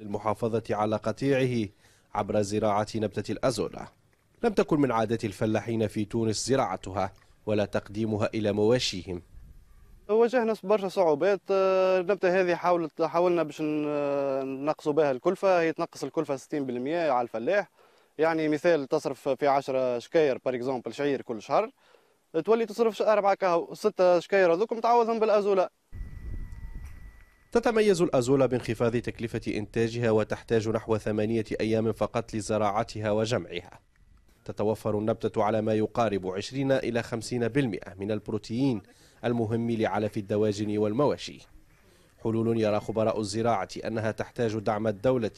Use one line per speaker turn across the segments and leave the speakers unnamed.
للمحافظة على قطيعه عبر زراعة نبتة الأزولة لم تكن من عادة الفلاحين في تونس زراعتها ولا تقديمها إلى مواشيهم
واجهنا برشا صعوبات آه، النبته هذه حاولت حاولنا باش آه، نقصوا بها الكلفه هي تنقص الكلفه 60% على الفلاح يعني مثال تصرف في 10 شكاير بار اكزومبل شعير كل شهر تولي تصرف 4 كهو 6 شكاير هذوك متعوضهم بالازوله
تتميز الأزولة بانخفاض تكلفة إنتاجها وتحتاج نحو ثمانية أيام فقط لزراعتها وجمعها تتوفر النبتة على ما يقارب 20 إلى 50% من البروتيين المهم لعلف الدواجن والمواشي حلول يرى خبراء الزراعة أنها تحتاج دعم الدولة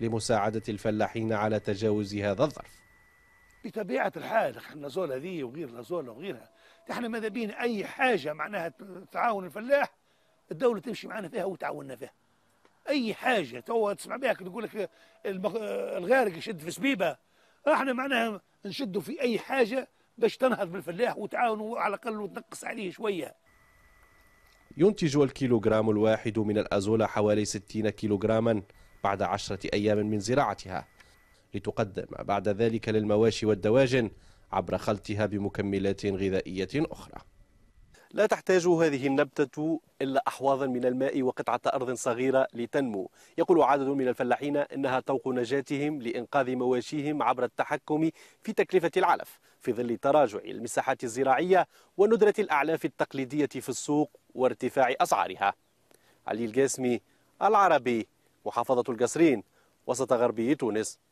لمساعدة الفلاحين على تجاوز هذا الظرف
بطبيعة الحال النزولة ذي وغير النزولة وغيرها نحن ماذا بين أي حاجة معناها تعاون الفلاح الدوله تمشي معنا فيها وتعاوننا فيها اي حاجه تو تسمع بها تقول لك الغارق يشد في سبيبه احنا معناها نشدوا في اي حاجه باش تنهض بالفلاح وتعاونوا على الاقل وتنقص عليه شويه
ينتج الكيلوغرام الواحد من الأزولة حوالي 60 كيلوغراما بعد عشرة أيام من زراعتها لتقدم بعد ذلك للمواشي والدواجن عبر خلطها بمكملات غذائية أخرى لا تحتاج هذه النبتة إلا أحواضا من الماء وقطعة أرض صغيرة لتنمو يقول عدد من الفلاحين إنها طوق نجاتهم لإنقاذ مواشيهم عبر التحكم في تكلفة العلف في ظل تراجع المساحات الزراعية وندرة الأعلاف التقليدية في السوق وارتفاع أسعارها علي القاسمي العربي محافظة القصرين وسط غربي تونس